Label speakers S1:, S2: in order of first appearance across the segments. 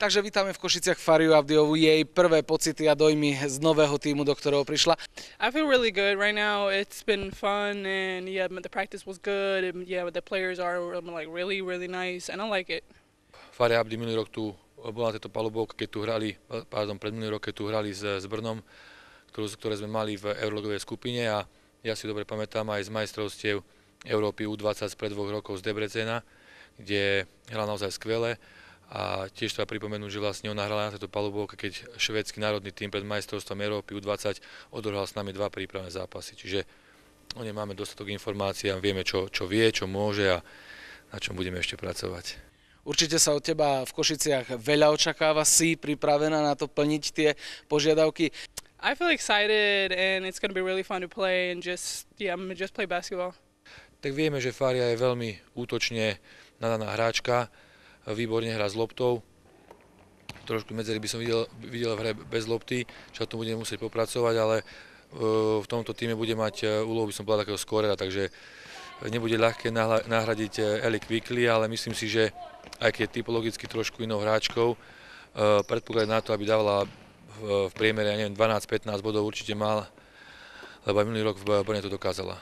S1: Takže vítame v Košiciach Fariu Abdiovu, jej prvé pocity a dojmy z nového týmu, do ktorého prišla.
S2: I feel really good right now. It's been fun and yeah, the practice was good and yeah, the players are um, like really, really nice and I like it.
S3: Faria Abdi minulý rok tu bola na tejto palubok, keď tu hrali, pardon, pred minulý rok, keď tu hrali s, s Brnom, ktorú, ktoré sme mali v eurologovej skupine a ja si dobre pamätám aj z majstrovstiev Európy U20 pred dvoch rokov z Debrecena, kde hral naozaj skvele a tiež treba pripomenúť, že vlastne ona hrala na tejto palubovke, keď švédsky národný tým pred majstrovstvom Európy U20 odohral s nami dva prípravné zápasy. Čiže o nej máme dostatok informácií a vieme, čo, čo vie, čo môže a na čom budeme ešte pracovať.
S1: Určite sa od teba v Košiciach veľa očakáva, si pripravená na to plniť tie požiadavky.
S2: I feel excited and it's going to be really fun to play and just, yeah, just play basketball.
S3: Tak vieme, že Faria je veľmi útočne nadaná hráčka, výborne hrá s loptou. Trošku medzery by som videl, videl v hre bez lopty, čo to budeme musieť popracovať, ale e, v tomto týme bude mať e, úlohu, by som povedal, takého skorera, takže nebude ľahké nahradiť Eli Quickly, ale myslím si, že aj keď je typologicky trošku inou hráčkou, e, predpoklad na to, aby dávala v priemere, ja neviem, 12-15 bodov určite mal, lebo aj minulý rok v Brne to dokázala.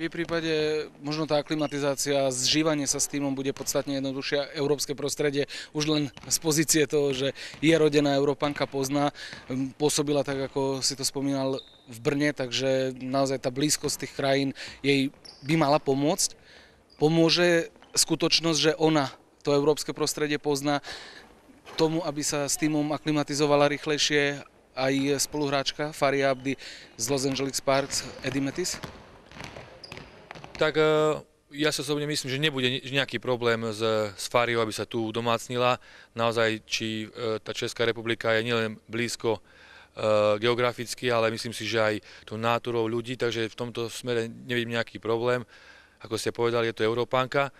S1: V prípade možno tá aklimatizácia, a zžívanie sa s týmom bude podstatne jednoduchšie. Európske prostredie už len z pozície toho, že je rodená Európanka, pozná, ehm, pôsobila tak, ako si to spomínal v Brne, takže naozaj tá blízkosť tých krajín jej by mala pomôcť. Pomôže skutočnosť, že ona to európske prostredie pozná tomu, aby sa s týmom aklimatizovala rýchlejšie aj spoluhráčka Faria Abdi z Los Angeles Sparks, Eddie Metis?
S3: tak e, ja sa osobne myslím, že nebude nejaký problém s, s Fáriou, aby sa tu domácnila. Naozaj, či e, tá Česká republika je nielen blízko e, geograficky, ale myslím si, že aj to náturou ľudí, takže v tomto smere nevidím nejaký problém. Ako ste povedali, je to Európánka.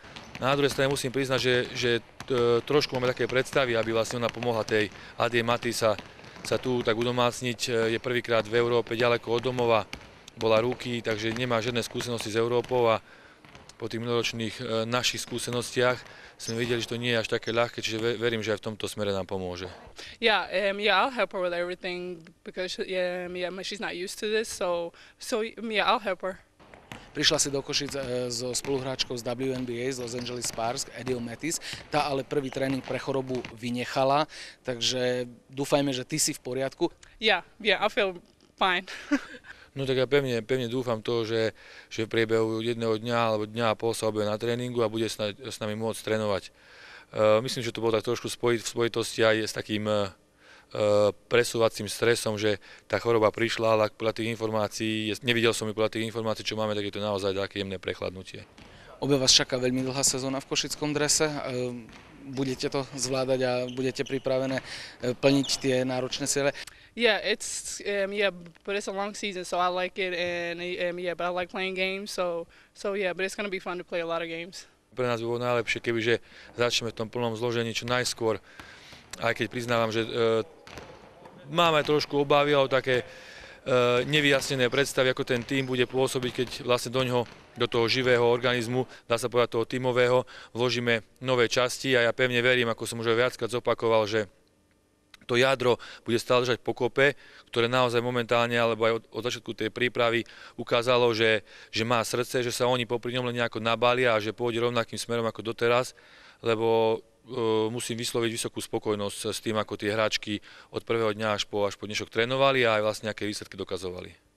S3: Na druhej strane musím priznať, že, že trošku máme také predstavy, aby vlastne ona pomohla tej Adie Matisa sa tu tak udomácniť. Je prvýkrát v Európe ďaleko od domova, bola ruky, takže nemá žiadne skúsenosti z Európou a po tých minoročných e, našich skúsenostiach sme videli, že to nie je až také ľahké, čiže verím, že aj v tomto smere nám pomôže.
S2: Yeah, um, yeah, I'll help her with everything because um, yeah, she's not used to this, so, so yeah, I'll help her.
S1: Prišla si do Košic e, so spoluhráčkou z WNBA, z Los Angeles Spurs, Edil Metis. Tá ale prvý tréning pre chorobu vynechala, takže dúfajme, že ty si v poriadku.
S2: Yeah, yeah, I feel fine.
S3: No tak ja pevne, pevne dúfam to, že, že v priebehu jedného dňa alebo dňa a pol sa objaví na tréningu a bude s, nami môcť trénovať. Uh, myslím, že to bolo tak trošku v spojitosti aj s takým uh, presúvacím stresom, že tá choroba prišla, ale podľa tých informácií, nevidel som ju podľa tých informácií, čo máme, tak je to naozaj také jemné prechladnutie.
S1: Obe vás čaká veľmi dlhá sezóna v Košickom drese. E, budete to zvládať a budete pripravené e, plniť tie náročné ciele?
S2: Yeah, it's um, yeah, but it's a long season, so I like it, and um, yeah, but I like playing games, so so yeah, but it's gonna be fun to play a lot of games.
S3: Pre nás by bolo najlepšie, kebyže začneme v tom plnom zložení čo najskôr, aj keď priznávam, že e, máme trošku obavy o také E, nevyjasnené predstavy, ako ten tým bude pôsobiť, keď vlastne do ňoho, do toho živého organizmu, dá sa povedať toho tímového, vložíme nové časti a ja pevne verím, ako som už aj viackrát zopakoval, že to jadro bude stále držať pokope, ktoré naozaj momentálne, alebo aj od, začiatku tej prípravy ukázalo, že, že má srdce, že sa oni popri ňom len nejako nabalia a že pôjde rovnakým smerom ako doteraz, lebo E, musím vysloviť vysokú spokojnosť s tým, ako tie hráčky od prvého dňa až po, až po dnešok trénovali a aj vlastne nejaké výsledky dokazovali.